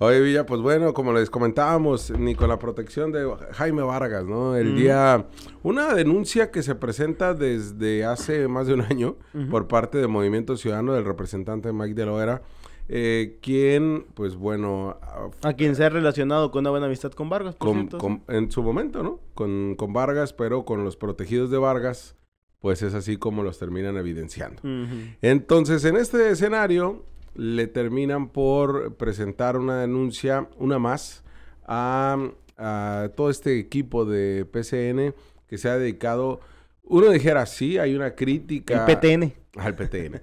Oye, Villa, pues bueno, como les comentábamos, ni con la protección de Jaime Vargas, ¿no? El día. Una denuncia que se presenta desde hace más de un año por parte de Movimiento Ciudadano del representante Mike de Loera. Eh, quien, pues bueno... A, quien eh, se ha relacionado con una buena amistad con Vargas. Por en su momento, ¿no? Con, Vargas, pero con los protegidos de Vargas, pues es así como los terminan evidenciando. Entonces, en este escenario, le terminan por presentar una denuncia, una más, a, todo este equipo de PCN que se ha dedicado uno dijera, sí, hay una crítica. Al PTN. Al PTN.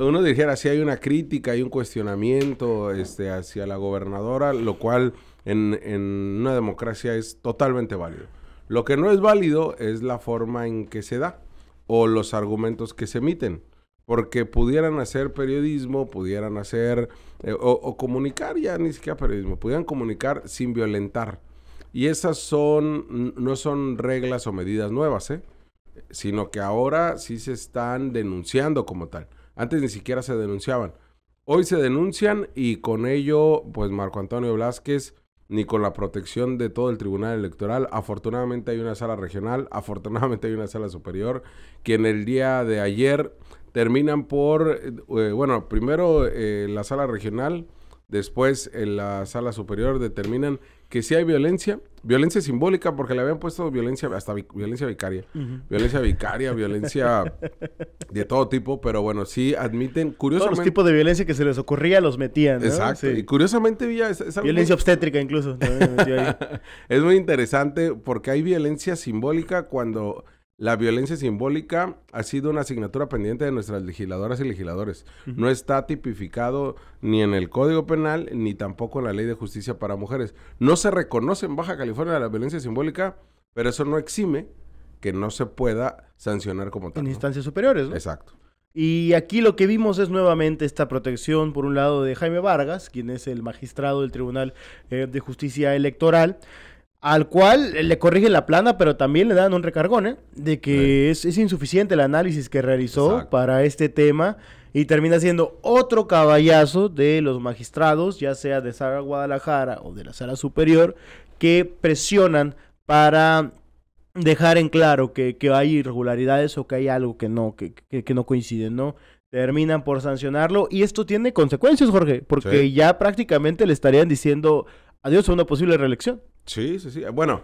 Uno dijera, sí, hay una crítica, hay un cuestionamiento este, hacia la gobernadora, lo cual en, en, una democracia es totalmente válido. Lo que no es válido es la forma en que se da o los argumentos que se emiten porque pudieran hacer periodismo, pudieran hacer, eh, o, comunicar ya ni siquiera periodismo, pudieran comunicar sin violentar. Y esas son, no son reglas o medidas nuevas, ¿eh? sino que ahora sí se están denunciando como tal. Antes ni siquiera se denunciaban. Hoy se denuncian y con ello, pues Marco Antonio Velázquez, ni con la protección de todo el Tribunal Electoral, afortunadamente hay una sala regional, afortunadamente hay una sala superior, que en el día de ayer terminan por, eh, bueno, primero eh, la sala regional, después en eh, la sala superior determinan que si sí hay violencia, violencia simbólica, porque le habían puesto violencia, hasta violencia vicaria, violencia vicaria, violencia de todo tipo, pero bueno, sí admiten, curiosamente... Todos los tipos de violencia que se les ocurría los metían, Exacto, y curiosamente... Ya esa violencia obstétrica incluso. es muy interesante porque hay violencia simbólica cuando la violencia simbólica ha sido una asignatura pendiente de nuestras legisladoras y legisladores. No está tipificado ni en el Código Penal ni tampoco en la Ley de Justicia para Mujeres. No se reconoce en Baja California la violencia simbólica, pero eso no exime que no se pueda sancionar como tal. En instancias superiores, ¿no? Exacto. Y aquí lo que vimos es nuevamente esta protección, por un lado, de Jaime Vargas, quien es el magistrado del Tribunal eh, de Justicia Electoral al cual le corrigen la plana, pero también le dan un recargón, ¿eh? De que es, insuficiente el análisis que realizó para este tema y termina siendo otro caballazo de los magistrados, ya sea de Sala Guadalajara o de la Sala Superior, que presionan para dejar en claro que, hay irregularidades o que hay algo que no, que, no coincide, ¿no? Terminan por sancionarlo y esto tiene consecuencias, Jorge, porque ya prácticamente le estarían diciendo adiós a una posible reelección. Sí, sí, sí. Bueno,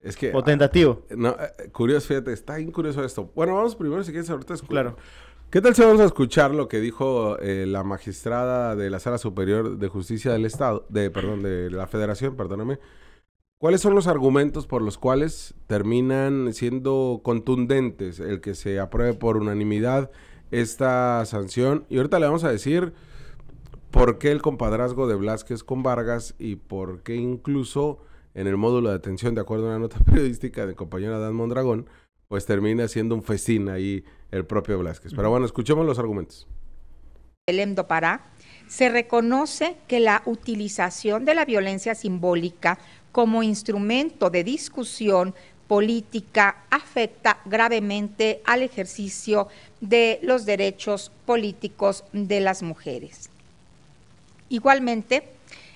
es que. O tentativo. Eh, no, eh, curioso, fíjate, está incurioso curioso esto. Bueno, vamos primero, si quieres, ahorita escuchar. Claro. ¿Qué tal si vamos a escuchar lo que dijo eh, la magistrada de la Sala Superior de Justicia del Estado, de, perdón, de la Federación, perdóname? ¿Cuáles son los argumentos por los cuales terminan siendo contundentes el que se apruebe por unanimidad esta sanción? Y ahorita le vamos a decir por qué el compadrazgo de Blasquez con Vargas y por qué incluso en el módulo de atención, de acuerdo a una nota periodística de compañera Dan Mondragón, pues termina siendo un festín ahí el propio Velázquez. Pero bueno, escuchemos los argumentos. El Emdopará se reconoce que la utilización de la violencia simbólica como instrumento de discusión política afecta gravemente al ejercicio de los derechos políticos de las mujeres. Igualmente,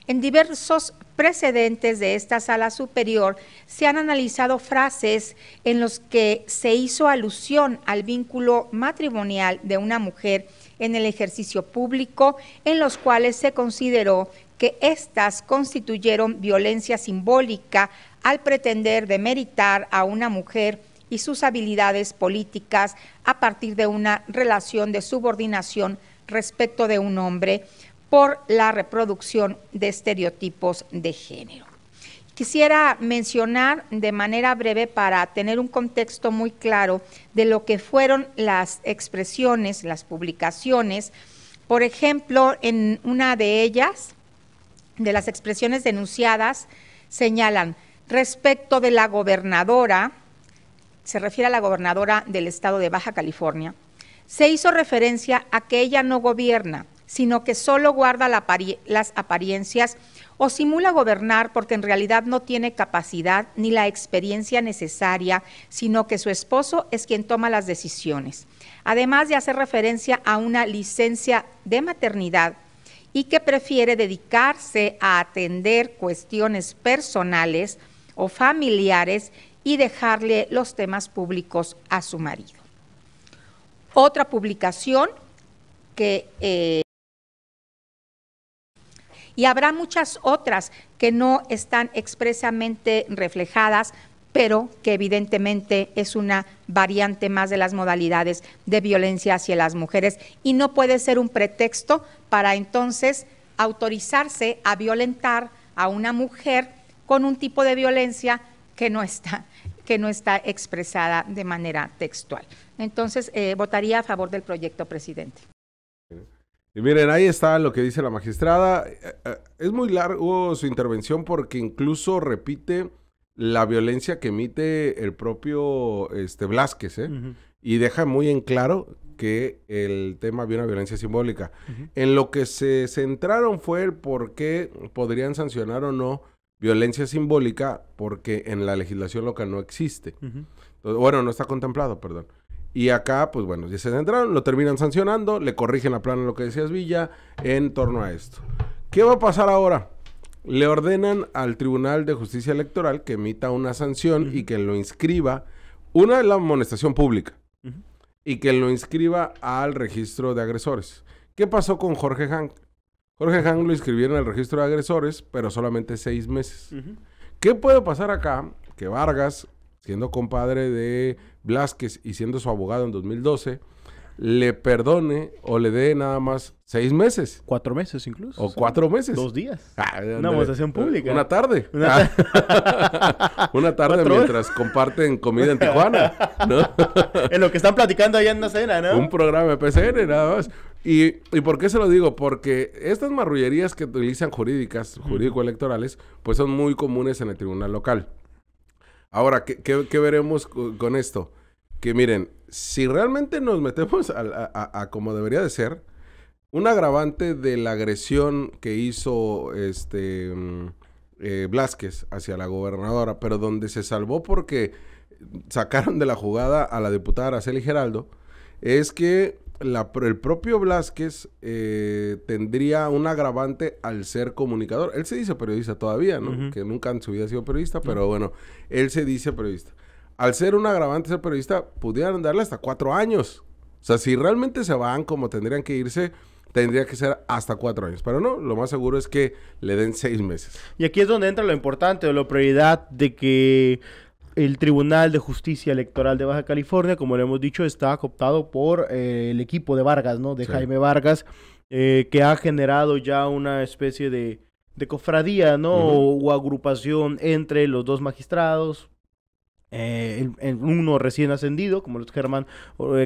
en diversos precedentes de esta sala superior se han analizado frases en los que se hizo alusión al vínculo matrimonial de una mujer en el ejercicio público, en los cuales se consideró que éstas constituyeron violencia simbólica al pretender demeritar a una mujer y sus habilidades políticas a partir de una relación de subordinación respecto de un hombre, por la reproducción de estereotipos de género. Quisiera mencionar de manera breve para tener un contexto muy claro de lo que fueron las expresiones, las publicaciones. Por ejemplo, en una de ellas, de las expresiones denunciadas, señalan respecto de la gobernadora, se refiere a la gobernadora del estado de Baja California, se hizo referencia a que ella no gobierna, sino que solo guarda las apariencias o simula gobernar porque en realidad no tiene capacidad ni la experiencia necesaria, sino que su esposo es quien toma las decisiones. Además de hacer referencia a una licencia de maternidad y que prefiere dedicarse a atender cuestiones personales o familiares y dejarle los temas públicos a su marido. Otra publicación que... Eh, y habrá muchas otras que no están expresamente reflejadas, pero que evidentemente es una variante más de las modalidades de violencia hacia las mujeres y no puede ser un pretexto para entonces autorizarse a violentar a una mujer con un tipo de violencia que no está, que no está expresada de manera textual. Entonces, eh, votaría a favor del proyecto, presidente. Y miren, ahí está lo que dice la magistrada. Eh, eh, es muy largo su intervención porque incluso repite la violencia que emite el propio este, ¿eh? Y deja muy en claro que el tema había una violencia simbólica. En lo que se centraron fue el por qué podrían sancionar o no violencia simbólica, porque en la legislación local no existe. Bueno, no está contemplado, perdón. Y acá, pues bueno, ya se centraron, lo terminan sancionando, le corrigen a plana lo que decías Villa en torno a esto. ¿Qué va a pasar ahora? Le ordenan al Tribunal de Justicia Electoral que emita una sanción y que lo inscriba, una es la amonestación pública, y que lo inscriba al registro de agresores. ¿Qué pasó con Jorge Hank? Jorge Hank lo inscribieron al registro de agresores, pero solamente seis meses. ¿Qué puede pasar acá? Que Vargas siendo compadre de Blasquez y siendo su abogado en 2012, le perdone o le dé nada más seis meses. Cuatro meses incluso. O, cuatro meses. Dos días. Ah, una pues, votación pública. Una tarde. Una, ah. tarde mientras comparten comida en Tijuana. en lo que están platicando allá en la cena, ¿no? Un programa de PCN, nada más. Y, ¿Y por qué se lo digo? Porque estas marrullerías que utilizan jurídicas, jurídico-electorales, pues son muy comunes en el tribunal local. Ahora, ¿qué, veremos con esto? Que miren, si realmente nos metemos a, como debería de ser, un agravante de la agresión que hizo este mm, eh, hacia la gobernadora, pero donde se salvó porque sacaron de la jugada a la diputada Araceli Geraldo, es que el propio Blasquez eh, tendría un agravante al ser comunicador. Él se dice periodista todavía, ¿no? Que nunca en su vida ha sido periodista, pero bueno, él se dice periodista. Al ser un agravante ser periodista, pudieran darle hasta cuatro años. O sea, si realmente se van como tendrían que irse, tendría que ser hasta cuatro años. Pero no, lo más seguro es que le den seis meses. Y aquí es donde entra lo importante o la prioridad de que el Tribunal de Justicia Electoral de Baja California, como le hemos dicho, está cooptado por eh, el equipo de Vargas, ¿no? De Jaime Vargas, eh, que ha generado ya una especie de, cofradía, ¿no? o, agrupación entre los dos magistrados, eh, el, uno recién ascendido, como los Germán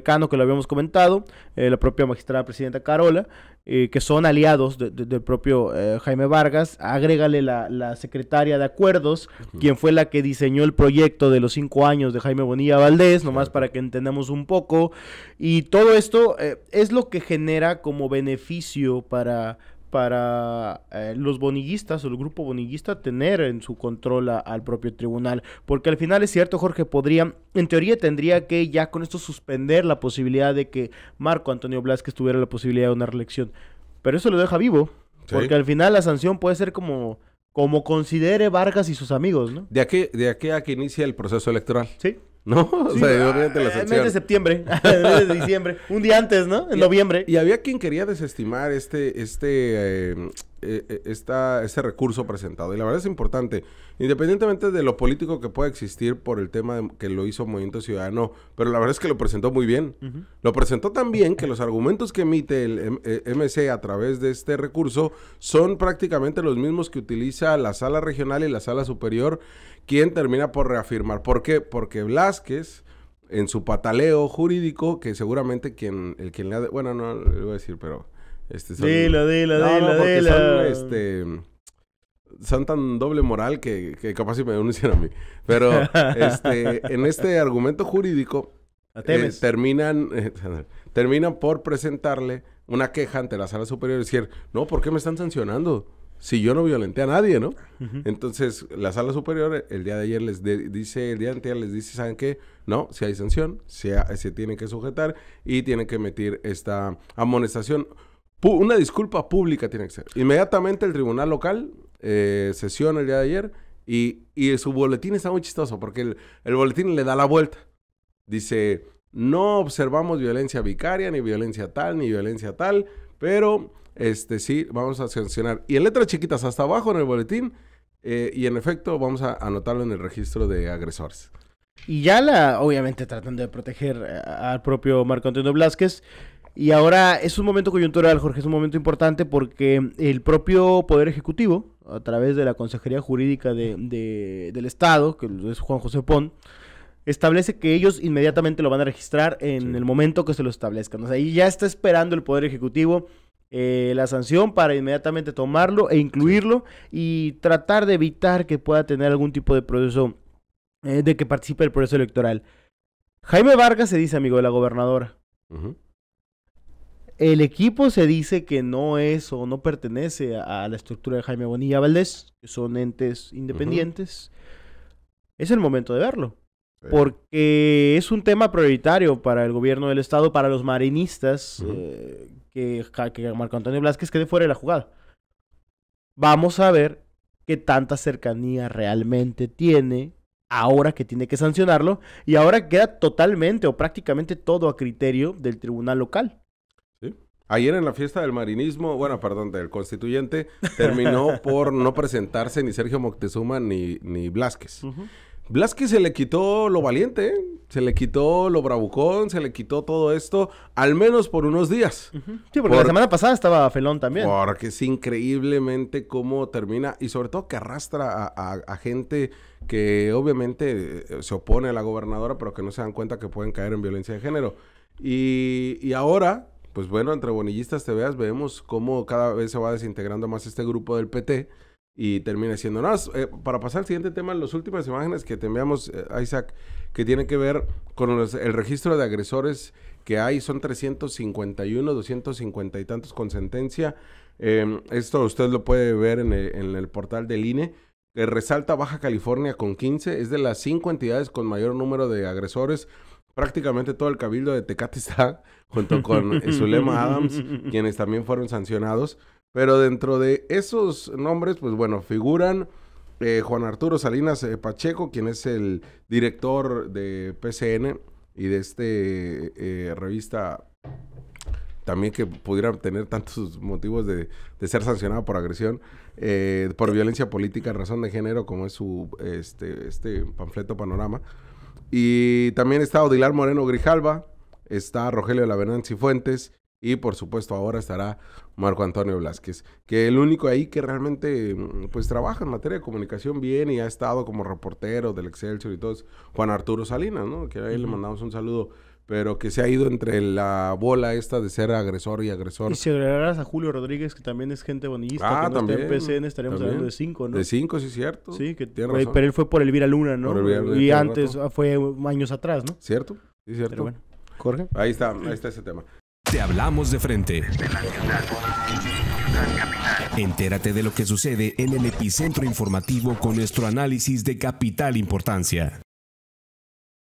Cano, que lo habíamos comentado, eh, la propia magistrada presidenta Carola, eh, que son aliados del propio Jaime Vargas. Agrégale la, la secretaria de Acuerdos, quien fue la que diseñó el proyecto de los cinco años de Jaime Bonilla Valdés, nomás para que entendamos un poco. Y todo esto es lo que genera como beneficio para para eh, los bonillistas o el grupo bonillista tener en su control al propio tribunal. Porque al final es cierto, Jorge, podría, en teoría tendría que ya con esto suspender la posibilidad de que Marco Antonio Blasquez tuviera la posibilidad de una reelección. Pero eso lo deja vivo, porque al final la sanción puede ser como, como considere Vargas y sus amigos, ¿no? De aquí, de aquí a que inicia el proceso electoral. Sí. ¿no? o sea, ah, la eh, sección. El mes de septiembre, ah, el mes de diciembre, un día antes, ¿no? En noviembre. Y había quien quería desestimar este, este eh, eh, eh, esta, este recurso presentado. Y la verdad es importante, independientemente de lo político que pueda existir por el tema que lo hizo Movimiento Ciudadano, pero la verdad es que lo presentó muy bien. Lo presentó tan bien que los argumentos que emite el MC eh, a través de este recurso son prácticamente los mismos que utiliza la sala regional y la sala superior, quien termina por reafirmar. ¿Por qué? Porque Vlázquez en su pataleo jurídico, que seguramente quien, el quien le ha, bueno, no le voy a decir, pero este, dilo, dilo, dilo, dilo. Son, este, son tan doble moral que, capaz si me denuncian a mí. Pero este, en este argumento jurídico eh, eh, terminan, terminan por presentarle una queja ante la sala superior y decir, no, ¿por qué me están sancionando? Si yo no violenté a nadie, ¿no? Entonces, la sala superior eh, el día de ayer les dice, el día anterior les dice, ¿saben qué? No, si hay sanción, se, se tienen que sujetar y tienen que emitir esta amonestación una disculpa pública tiene que ser. Inmediatamente el tribunal local eh, sesiona el día de ayer y, su boletín está muy chistoso porque el, boletín le da la vuelta. Dice, no observamos violencia vicaria, ni violencia tal, ni violencia tal, pero este sí, vamos a sancionar. Y en letras chiquitas hasta abajo en el boletín, eh, y en efecto vamos a anotarlo en el registro de agresores. Y ya la, obviamente tratando de proteger eh, al propio Marco Antonio Blasquez, y ahora es un momento coyuntural, Jorge, es un momento importante porque el propio Poder Ejecutivo, a través de la Consejería Jurídica de, de, del Estado, que es Juan José Pon, establece que ellos inmediatamente lo van a registrar en el momento que se lo establezcan. O sea, ahí ya está esperando el Poder Ejecutivo eh, la sanción para inmediatamente tomarlo e incluirlo y tratar de evitar que pueda tener algún tipo de proceso, eh, de que participe el proceso electoral. Jaime Vargas se dice amigo de la gobernadora. Ajá. El equipo se dice que no es o no pertenece a, la estructura de Jaime Bonilla Valdés, que son entes independientes. Es el momento de verlo. Porque es un tema prioritario para el gobierno del Estado, para los marinistas, eh, que, que, Marco Antonio Blasquez quede fuera de la jugada. Vamos a ver qué tanta cercanía realmente tiene ahora que tiene que sancionarlo y ahora queda totalmente o prácticamente todo a criterio del tribunal local. Ayer en la fiesta del marinismo, bueno, perdón, del constituyente, terminó por no presentarse ni Sergio Moctezuma ni, ni Blasquez. Blasquez se le quitó lo valiente, ¿eh? se le quitó lo bravucón, se le quitó todo esto, al menos por unos días. Sí, porque la semana pasada estaba Felón también. Porque es increíblemente cómo termina y sobre todo que arrastra a, gente que obviamente eh, se opone a la gobernadora, pero que no se dan cuenta que pueden caer en violencia de género. Y, y ahora pues bueno, entre bonillistas te veas, vemos cómo cada vez se va desintegrando más este grupo del PT y termina siendo nada. Eh, para pasar al siguiente tema, las últimas imágenes que te eh, Isaac, que tiene que ver con el registro de agresores que hay, son 351, 250 y tantos con sentencia. Em, esto usted lo puede ver en el, portal del INE. resalta Baja California con 15, es de las cinco entidades con mayor número de agresores prácticamente todo el cabildo de Tecate está junto con Zulema Adams, quienes también fueron sancionados. Pero dentro de esos nombres, pues bueno, figuran eh, Juan Arturo Salinas eh, Pacheco, quien es el director de PCN y de este eh, revista también que pudiera tener tantos motivos de, ser sancionado por agresión, por violencia política, razón de género, como es su este, este panfleto panorama. Y también está Odilar Moreno Grijalva, está Rogelio Laverán Cifuentes y por supuesto ahora estará Marco Antonio Vlázquez que el único ahí que realmente mm, pues trabaja en materia de comunicación bien y ha estado como reportero del Excelsior y todos, Juan Arturo Salinas, ¿no? Que ahí le mandamos un saludo pero que se ha ido entre la bola esta de ser agresor y agresor. Y si agregaras a Julio Rodríguez, que también es gente bonillista, ah, también, PCN, estaríamos hablando de cinco, ¿no? De cinco, sí cierto. Sí, que fue, pero él fue por Elvira Luna, ¿no? y antes fue años atrás, ¿no? Cierto, sí, cierto. Pero bueno, Jorge. Ahí está, ahí está ese tema. Te hablamos de frente. Entérate de lo que sucede en el epicentro informativo con nuestro análisis de capital importancia.